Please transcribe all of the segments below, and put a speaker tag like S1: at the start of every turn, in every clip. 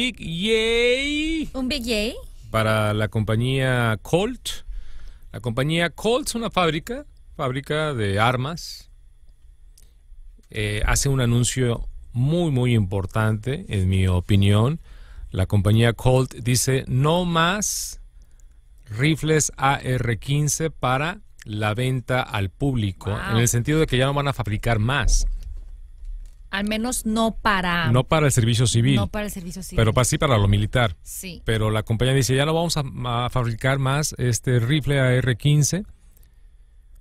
S1: Big Yay. Un Big Yay.
S2: Para la compañía Colt. La compañía Colt es una fábrica, fábrica de armas. Eh, hace un anuncio muy, muy importante, en mi opinión. La compañía Colt dice no más rifles AR-15 para la venta al público, en el sentido de que ya no van a fabricar más.
S1: Al menos no para... No
S2: para el servicio civil. No
S1: para el servicio civil. Pero
S2: para, sí para lo militar. Sí. Pero la compañía dice, ya no vamos a, fabricar más este rifle AR-15.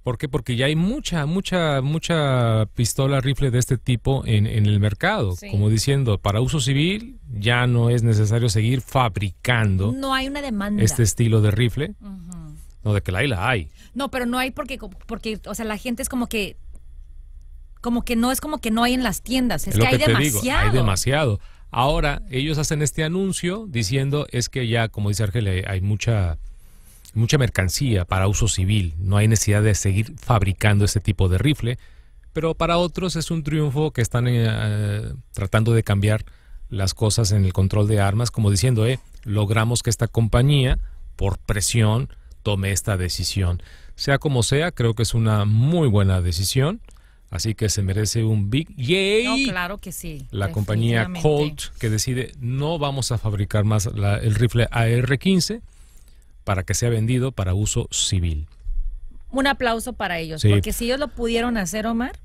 S2: ¿Por qué? Porque ya hay mucha, mucha, mucha pistola rifle de este tipo en, en el mercado. Como diciendo, para uso civil ya no es necesario seguir fabricando. No
S1: hay una demanda. Este
S2: estilo de rifle. No, de que la hay, la hay.
S1: No, pero no hay porque, porque, o sea, la gente es como que como que no es como que no hay en las tiendas, es, que, hay demasiado. hay
S2: demasiado. Ahora ellos hacen este anuncio diciendo es que ya, como dice Argel, eh, hay, mucha mucha mercancía para uso civil, no hay necesidad de seguir fabricando este tipo de rifle, pero para otros es un triunfo que están eh, tratando de cambiar las cosas en el control de armas, como diciendo, eh, logramos que esta compañía, por presión, tome esta decisión. Sea como sea, creo que es una muy buena decisión. Así que se merece un big yay.
S1: claro que sí. La compañía Colt
S2: que decide no vamos a fabricar más el rifle AR-15 para que sea vendido para uso civil.
S1: Un aplauso para ellos, porque si ellos lo pudieron hacer, Omar,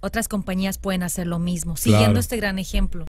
S1: otras compañías pueden hacer lo mismo, siguiendo este gran ejemplo.